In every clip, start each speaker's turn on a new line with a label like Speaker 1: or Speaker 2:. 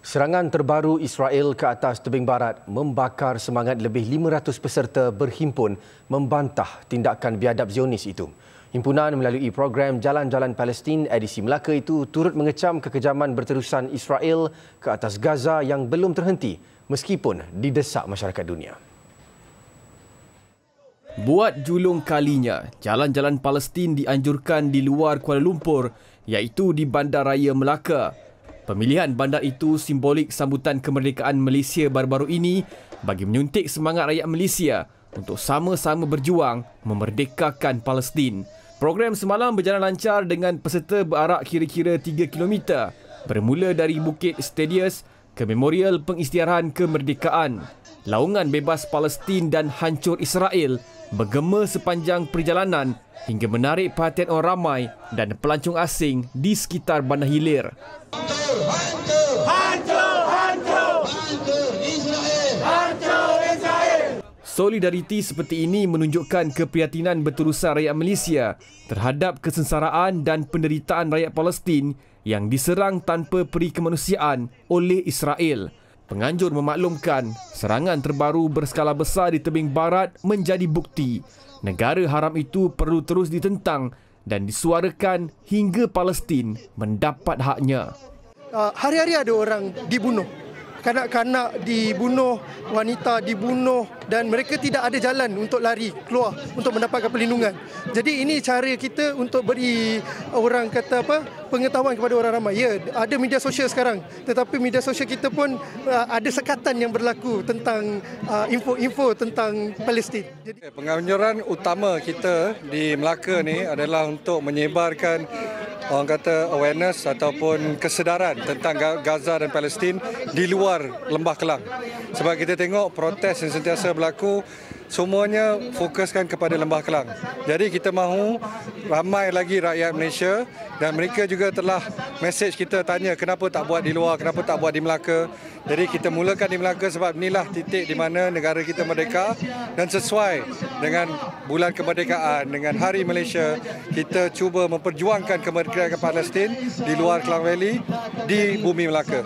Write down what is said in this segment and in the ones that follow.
Speaker 1: Serangan terbaru Israel ke atas tebing barat membakar semangat lebih 500 peserta berhimpun membantah tindakan biadab Zionis itu. Himpunan melalui program Jalan-Jalan Palestin edisi Melaka itu turut mengecam kekejaman berterusan Israel ke atas Gaza yang belum terhenti meskipun didesak masyarakat dunia. Buat julung kalinya, jalan-jalan Palestin dianjurkan di luar Kuala Lumpur iaitu di Bandaraya Melaka. Pemilihan bandar itu simbolik sambutan kemerdekaan Malaysia baru-baru ini bagi menyuntik semangat rakyat Malaysia untuk sama-sama berjuang memerdekakan Palestin. Program semalam berjalan lancar dengan peserta berarak kira-kira 3 km bermula dari Bukit Stadius ke Memorial Pengisytiharan Kemerdekaan. Laungan bebas Palestin dan hancur Israel bergema sepanjang perjalanan hingga menarik perhatian orang ramai dan pelancong asing di sekitar bandar hilir. Solidariti seperti ini menunjukkan keprihatinan berterusan rakyat Malaysia terhadap kesensaraan dan penderitaan rakyat Palestin yang diserang tanpa peri kemanusiaan oleh Israel. Penganjur memaklumkan serangan terbaru berskala besar di tebing barat menjadi bukti negara haram itu perlu terus ditentang dan disuarakan hingga Palestin mendapat haknya.
Speaker 2: Ah, hari-hari ada orang dibunuh. Kanak-kanak dibunuh, wanita dibunuh, dan mereka tidak ada jalan untuk lari keluar untuk mendapatkan perlindungan. Jadi ini cara kita untuk beri orang kata apa pengetahuan kepada orang ramai. Ya, ada media sosial sekarang tetapi media sosial kita pun uh, ada sekatan yang berlaku tentang uh, info-info tentang
Speaker 3: Palestin. Jadi eh, penganjuran utama kita di Melaka ni adalah untuk menyebarkan orang kata awareness ataupun kesedaran tentang Gaza dan Palestin di luar Lembah Kelang. Sebab kita tengok protes yang sentiasa berlaku semuanya fokuskan kepada Lembah Kelang. Jadi kita mahu ramai lagi rakyat Malaysia dan mereka juga telah message kita tanya kenapa tak buat di luar, kenapa tak buat di Melaka. Jadi kita mulakan di Melaka sebab inilah titik di mana negara kita merdeka dan sesuai dengan bulan kemerdekaan, dengan hari Malaysia, kita cuba memperjuangkan kemerdekaan Palestin di luar Kelang Valley, di bumi Melaka.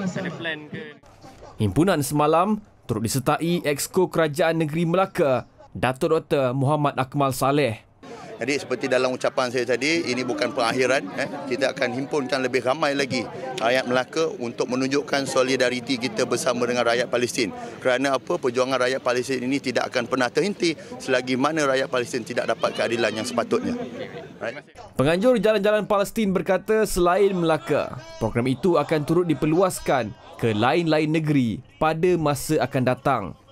Speaker 1: Himpunan semalam turut disertai Exko Kerajaan Negeri Melaka, Datuk Dr. Muhammad Akmal Saleh.
Speaker 4: Jadi seperti dalam ucapan saya tadi, ini bukan pengakhiran. Eh. Kita akan himpunkan lebih ramai lagi rakyat Melaka untuk menunjukkan solidariti kita bersama dengan rakyat Palestin. Kerana apa? Perjuangan rakyat Palestin ini tidak akan pernah terhenti selagi mana rakyat Palestin tidak dapat keadilan yang sepatutnya. Right?
Speaker 1: Penganjur Jalan-Jalan Palestin berkata selain Melaka, program itu akan turut diperluaskan ke lain-lain negeri pada masa akan datang.